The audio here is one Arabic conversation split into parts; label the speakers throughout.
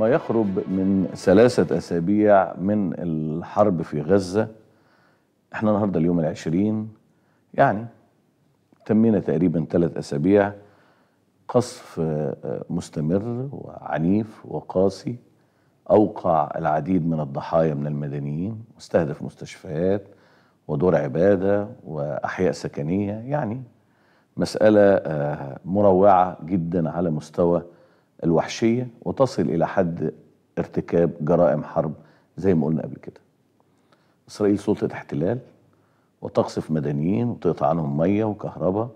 Speaker 1: ما يقرب من ثلاثة أسابيع من الحرب في غزة احنا النهاردة اليوم العشرين يعني تمينا تقريبا ثلاث أسابيع قصف آه، مستمر وعنيف وقاسي أوقع العديد من الضحايا من المدنيين واستهدف مستشفيات ودور عبادة وأحياء سكنية يعني مسألة آه، مروعة جدا على مستوى الوحشية وتصل إلى حد ارتكاب جرائم حرب زي ما قلنا قبل كده إسرائيل سلطة احتلال وتقصف مدنيين وتقطع عنهم مية وكهرباء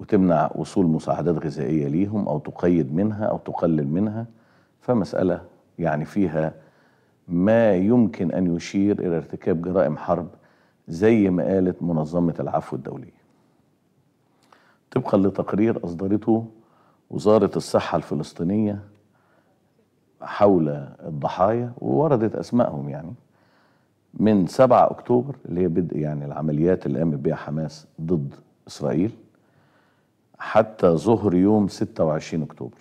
Speaker 1: وتمنع وصول مساعدات غذائية ليهم أو تقيد منها أو تقلل منها فمسألة يعني فيها ما يمكن أن يشير إلى ارتكاب جرائم حرب زي ما قالت منظمة العفو الدولية طبقا لتقرير أصدرته وزارة الصحة الفلسطينية حول الضحايا ووردت أسمائهم يعني من 7 أكتوبر اللي هي بدء يعني العمليات اللي قامت بها حماس ضد إسرائيل حتى ظهر يوم 26 أكتوبر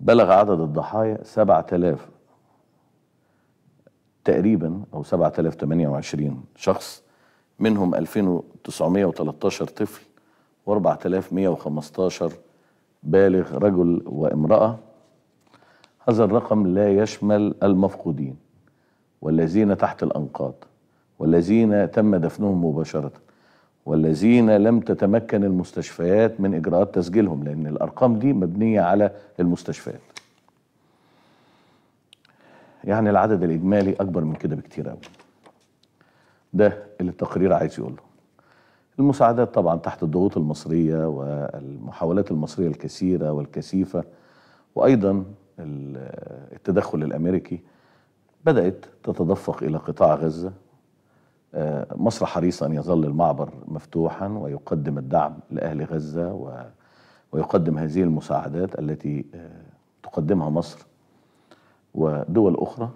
Speaker 1: بلغ عدد الضحايا 7000 تقريبا أو 7028 شخص منهم 2913 طفل و4115 بالغ رجل وامرأة هذا الرقم لا يشمل المفقودين والذين تحت الأنقاض والذين تم دفنهم مباشرة والذين لم تتمكن المستشفيات من إجراءات تسجيلهم لأن الأرقام دي مبنية على المستشفيات يعني العدد الإجمالي أكبر من كده بكتير أوي ده اللي التقرير عايز يقوله المساعدات طبعا تحت الضغوط المصرية والمحاولات المصرية الكثيرة والكثيفة وأيضا التدخل الأمريكي بدأت تتدفق إلى قطاع غزة آه، مصر حريصة أن يظل المعبر مفتوحا ويقدم الدعم لأهل غزة ويقدم هذه المساعدات التي آه، تقدمها مصر ودول أخرى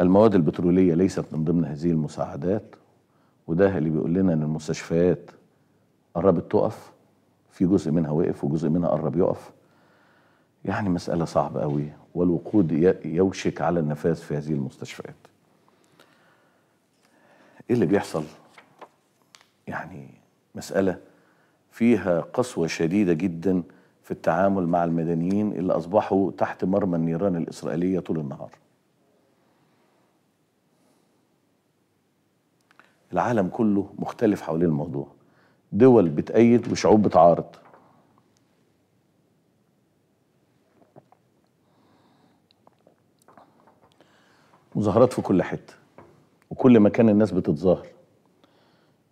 Speaker 1: المواد البترولية ليست من ضمن هذه المساعدات وده اللي بيقول لنا ان المستشفيات قربت تقف في جزء منها وقف وجزء منها قرب يقف يعني مسألة صعبة قوي والوقود يوشك على النفاذ في هذه المستشفيات ايه اللي بيحصل يعني مسألة فيها قسوة شديدة جدا في التعامل مع المدنيين اللي أصبحوا تحت مرمى النيران الإسرائيلية طول النهار العالم كله مختلف حوالين الموضوع دول بتأيد وشعوب بتعارض مظاهرات في كل حتة وكل مكان الناس بتتظاهر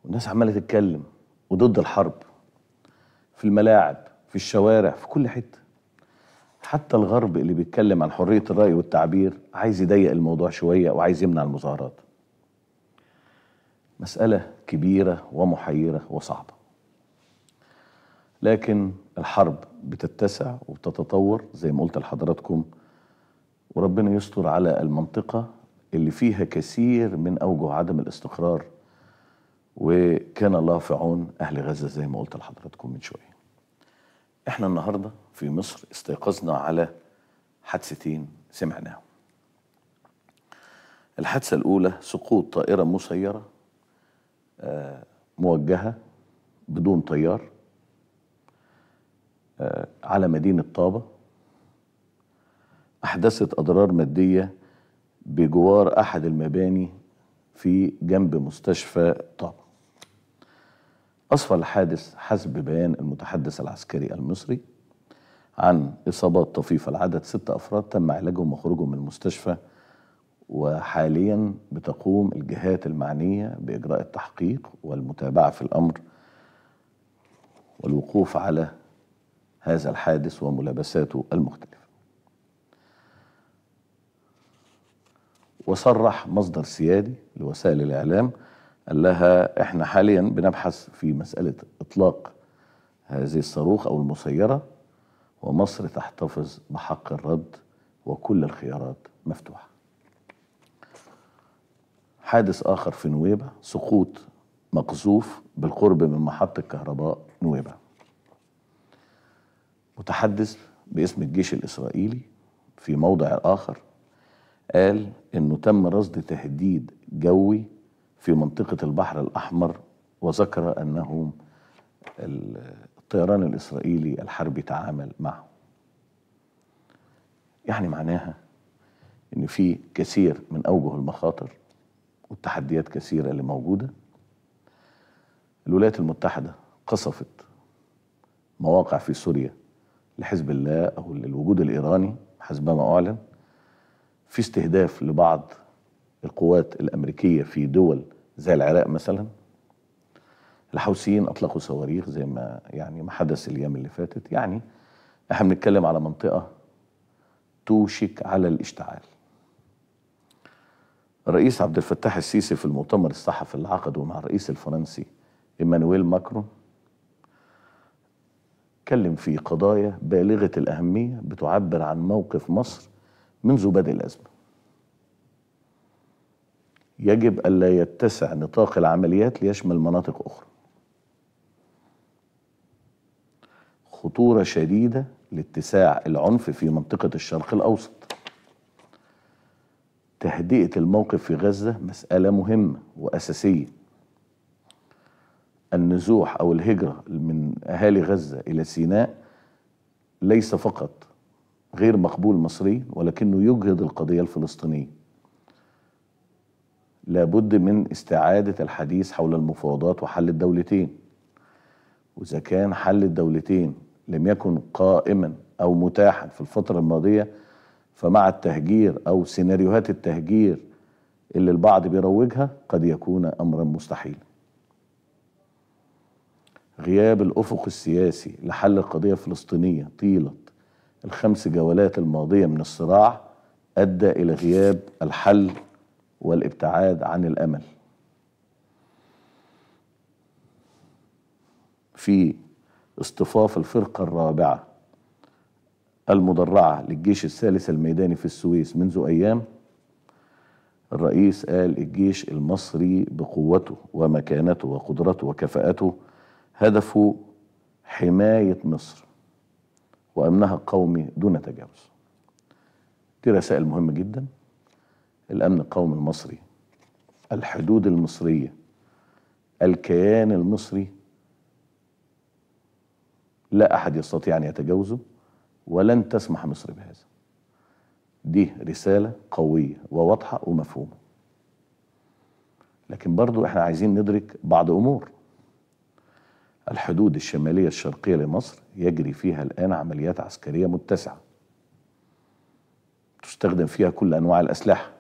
Speaker 1: والناس عمالة تتكلم وضد الحرب في الملاعب في الشوارع في كل حتة حتى الغرب اللي بيتكلم عن حرية الرأي والتعبير عايز يضيق الموضوع شوية وعايز يمنع المظاهرات مسألة كبيرة ومحيرة وصعبة لكن الحرب بتتسع وبتتطور زي ما قلت لحضراتكم وربنا يستر على المنطقة اللي فيها كثير من أوجه عدم الاستقرار وكان الله في عون أهل غزة زي ما قلت لحضراتكم من شوية احنا النهاردة في مصر استيقظنا على حادثتين سمعناهم الحادثة الأولى سقوط طائرة مسيرة آه، موجهة بدون طيار آه، على مدينة طابة أحدثت أضرار مادية بجوار أحد المباني في جنب مستشفى طابة أسفل الحادث حسب بيان المتحدث العسكري المصري عن إصابات طفيفة العدد ست أفراد تم علاجهم وخروجهم من المستشفى وحاليا بتقوم الجهات المعنية بإجراء التحقيق والمتابعة في الأمر والوقوف على هذا الحادث وملابساته المختلفة وصرح مصدر سيادي لوسائل الإعلام قال لها احنا حاليا بنبحث في مسألة إطلاق هذه الصاروخ أو المسيرة ومصر تحتفظ بحق الرد وكل الخيارات مفتوحة حادث آخر في نويبة سقوط مقذوف بالقرب من محطة كهرباء نويبة متحدث باسم الجيش الإسرائيلي في موضع آخر قال إنه تم رصد تهديد جوي في منطقة البحر الأحمر وذكر أنه الطيران الإسرائيلي الحربي تعامل معه يعني معناها إن في كثير من أوجه المخاطر والتحديات كثيرة اللي موجودة الولايات المتحدة قصفت مواقع في سوريا لحزب الله أو للوجود الإيراني حسب ما أعلن في استهداف لبعض القوات الأمريكية في دول زي العراق مثلا الحوثيين أطلقوا صواريخ زي ما يعني ما حدث الأيام اللي فاتت يعني احنا بنتكلم على منطقة توشك على الاشتعال الرئيس عبد الفتاح السيسي في المؤتمر الصحفي اللي عقده مع الرئيس الفرنسي ايمانويل ماكرون اتكلم في قضايا بالغه الاهميه بتعبر عن موقف مصر منذ بدء الازمه. يجب الا يتسع نطاق العمليات ليشمل مناطق اخرى. خطوره شديده لاتساع العنف في منطقه الشرق الاوسط. تهدئة الموقف في غزة مسألة مهمة وأساسية النزوح أو الهجرة من أهالي غزة إلى سيناء ليس فقط غير مقبول مصري ولكنه يجهض القضية الفلسطينية لابد من استعادة الحديث حول المفاوضات وحل الدولتين وإذا كان حل الدولتين لم يكن قائما أو متاحا في الفترة الماضية فمع التهجير أو سيناريوهات التهجير اللي البعض بيروجها قد يكون أمرا مستحيلا غياب الأفق السياسي لحل القضية الفلسطينية طيلة الخمس جولات الماضية من الصراع أدى إلى غياب الحل والابتعاد عن الأمل في اصطفاف الفرقة الرابعة المدرعة للجيش الثالث الميداني في السويس منذ أيام الرئيس قال الجيش المصري بقوته ومكانته وقدرته وكفاءته هدفه حماية مصر وأمنها القومي دون تجاوز دي رسائل مهمة جدا الأمن القومي المصري الحدود المصرية الكيان المصري لا أحد يستطيع أن يتجاوزه ولن تسمح مصر بهذا دي رسالة قوية وواضحة ومفهومة لكن برضو احنا عايزين ندرك بعض أمور الحدود الشمالية الشرقية لمصر يجري فيها الآن عمليات عسكرية متسعة تستخدم فيها كل أنواع الأسلحة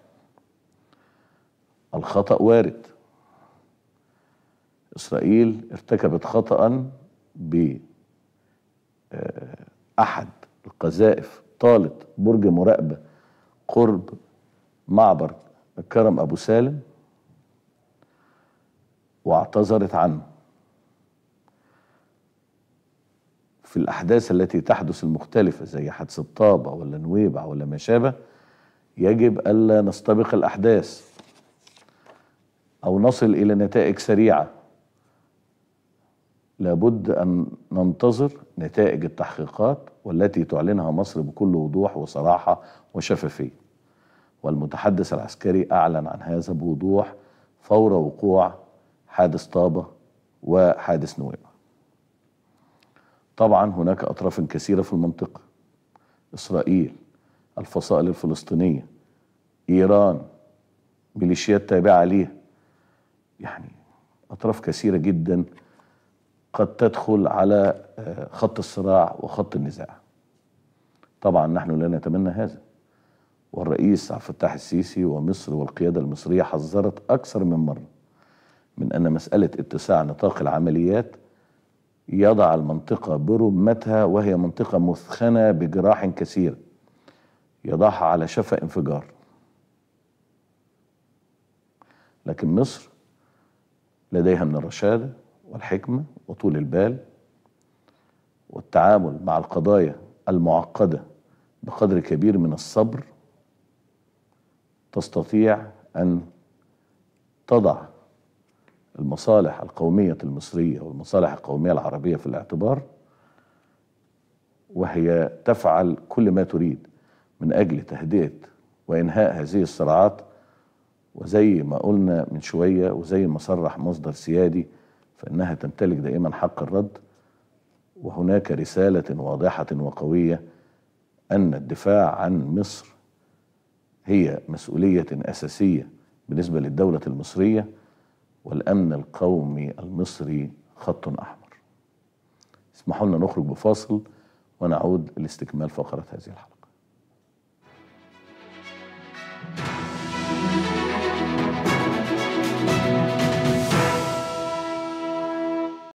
Speaker 1: الخطأ وارد إسرائيل ارتكبت خطأ بأحد آه، قذائف طالت برج مراقبة قرب معبر كرم أبو سالم واعتذرت عنه في الأحداث التي تحدث المختلفة زي حدث طابة ولا نويبع ولا ما شابه يجب ألا نستبق الأحداث أو نصل إلى نتائج سريعة لابد أن ننتظر نتائج التحقيقات والتي تعلنها مصر بكل وضوح وصراحة وشفافية والمتحدث العسكري أعلن عن هذا بوضوح فور وقوع حادث طابة وحادث نويبع طبعا هناك أطراف كثيرة في المنطقة إسرائيل الفصائل الفلسطينية إيران ميليشيات تابعة ليها يعني أطراف كثيرة جداً قد تدخل على آه، خط الصراع وخط النزاع طبعا نحن لا نتمنى هذا والرئيس عبد الفتاح السيسي ومصر والقيادة المصرية حذرت أكثر من مرة من أن مسألة اتساع نطاق العمليات يضع المنطقة برمتها وهي منطقة مثخنة بجراح كثيرة يضعها على شفا انفجار لكن مصر لديها من الرشاده والحكمة وطول البال والتعامل مع القضايا المعقدة بقدر كبير من الصبر تستطيع أن تضع المصالح القومية المصرية والمصالح القومية العربية في الاعتبار وهي تفعل كل ما تريد من أجل تهدئة وإنهاء هذه الصراعات وزي ما قلنا من شوية وزي ما صرح مصدر سيادي فإنها تمتلك دائما حق الرد وهناك رسالة واضحة وقوية أن الدفاع عن مصر هي مسؤولية أساسية بالنسبة للدولة المصرية والأمن القومي المصري خط أحمر اسمحوا لنا نخرج بفاصل ونعود لاستكمال فقرة هذه الحلقة